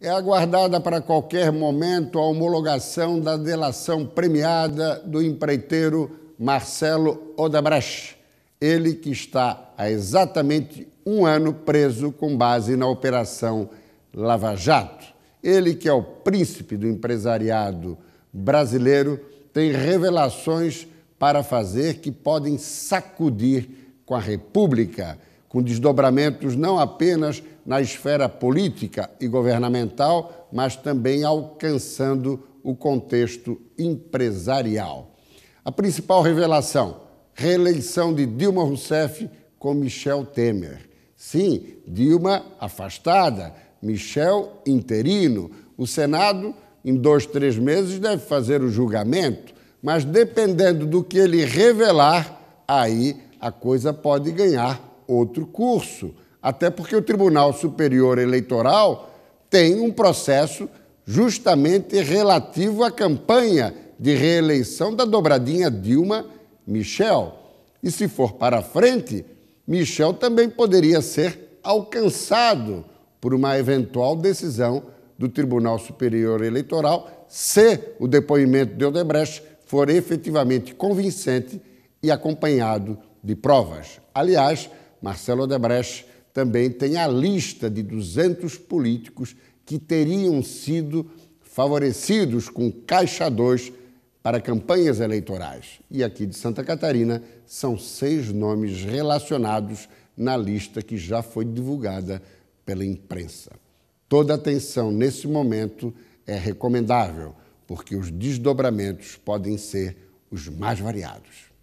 É aguardada para qualquer momento a homologação da delação premiada do empreiteiro Marcelo Odebrecht, ele que está há exatamente um ano preso com base na Operação Lava Jato. Ele que é o príncipe do empresariado brasileiro tem revelações para fazer que podem sacudir com a República com desdobramentos não apenas na esfera política e governamental, mas também alcançando o contexto empresarial. A principal revelação: reeleição de Dilma Rousseff com Michel Temer. Sim, Dilma afastada, Michel interino. O Senado, em dois, três meses, deve fazer o julgamento, mas dependendo do que ele revelar, aí a coisa pode ganhar outro curso, até porque o Tribunal Superior Eleitoral tem um processo justamente relativo à campanha de reeleição da dobradinha Dilma Michel. E se for para frente, Michel também poderia ser alcançado por uma eventual decisão do Tribunal Superior Eleitoral se o depoimento de Odebrecht for efetivamente convincente e acompanhado de provas. Aliás, Marcelo Odebrecht também tem a lista de 200 políticos que teriam sido favorecidos com Caixa 2 para campanhas eleitorais. E aqui de Santa Catarina são seis nomes relacionados na lista que já foi divulgada pela imprensa. Toda atenção nesse momento é recomendável, porque os desdobramentos podem ser os mais variados.